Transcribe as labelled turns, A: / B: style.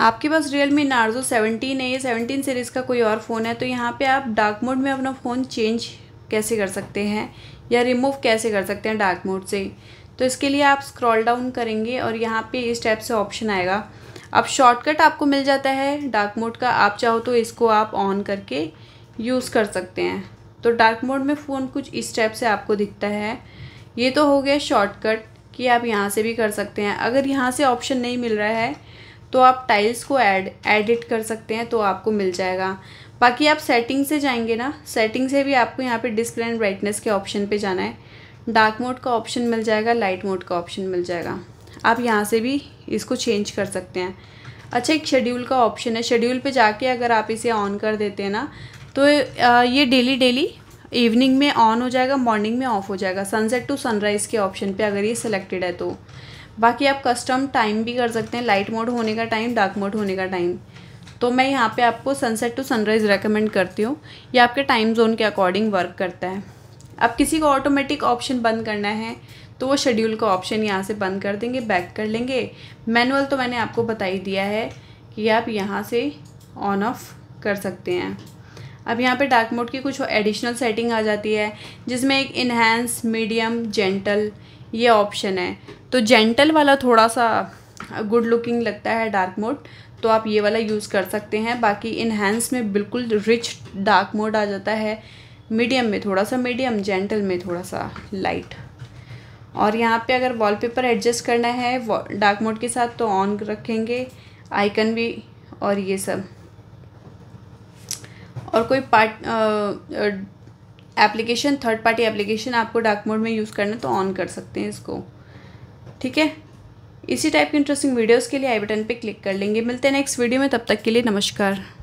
A: आपके पास Realme Narzo seventeen है या सेवनटीन सीरीज़ का कोई और फ़ोन है तो यहाँ पे आप डार्क मोड में अपना फ़ोन चेंज कैसे कर सकते हैं या रिमूव कैसे कर सकते हैं डार्क मोड से तो इसके लिए आप स्क्रॉल डाउन करेंगे और यहाँ पे इस टाइप से ऑप्शन आएगा अब शॉर्टकट आपको मिल जाता है डार्क मोड का आप चाहो तो इसको आप ऑन करके यूज़ कर सकते हैं तो डार्क मोड में फ़ोन कुछ इस टाइप से आपको दिखता है ये तो हो गया शॉर्टकट कि आप यहाँ से भी कर सकते हैं अगर यहाँ से ऑप्शन नहीं मिल रहा है तो आप टाइल्स को ऐड एडिट कर सकते हैं तो आपको मिल जाएगा बाकी आप सेटिंग से जाएंगे ना सेटिंग से भी आपको यहाँ पे डिस्प्ले एंड ब्राइटनेस के ऑप्शन पे जाना है डार्क मोड का ऑप्शन मिल जाएगा लाइट मोड का ऑप्शन मिल जाएगा आप यहाँ से भी इसको चेंज कर सकते हैं अच्छा एक शेड्यूल का ऑप्शन है शेड्यूल पे जाके अगर आप इसे ऑन कर देते हैं ना तो ये डेली डेली इवनिंग में ऑन हो जाएगा मॉर्निंग में ऑफ हो जाएगा सनसेट टू सनराइज़ के ऑप्शन पर अगर ये सिलेक्टेड है तो बाकी आप कस्टम टाइम भी कर सकते हैं लाइट मोड होने का टाइम डार्क मोड होने का टाइम तो मैं यहाँ पे आपको सनसेट टू सनराइज़ रेकमेंड करती हूँ ये आपके टाइम जोन के अकॉर्डिंग वर्क करता है अब किसी को ऑटोमेटिक ऑप्शन बंद करना है तो वो शेड्यूल का ऑप्शन यहाँ से बंद कर देंगे बैक कर लेंगे मैनुअल तो मैंने आपको बता ही दिया है कि आप यहाँ से ऑन ऑफ कर सकते हैं अब यहाँ पे डार्क मोड की कुछ एडिशनल सेटिंग आ जाती है जिसमें एक इन्हेंस मीडियम जेंटल ये ऑप्शन है तो जेंटल वाला थोड़ा सा गुड लुकिंग लगता है डार्क मोड तो आप ये वाला यूज़ कर सकते हैं बाकी इन्हेंस में बिल्कुल रिच डार्क मोड आ जाता है मीडियम में थोड़ा सा मीडियम जेंटल में थोड़ा सा लाइट और यहाँ पे अगर वॉलपेपर एडजस्ट करना है डार्क मोड के साथ तो ऑन रखेंगे आइकन भी और ये सब और कोई part application third party application आपको डार्क मोड में यूज़ करना तो ऑन कर सकते हैं इसको ठीक है इसी टाइप की इंटरेस्टिंग वीडियोस के लिए आई बटन पे क्लिक कर लेंगे मिलते हैं नेक्स्ट वीडियो में तब तक के लिए नमस्कार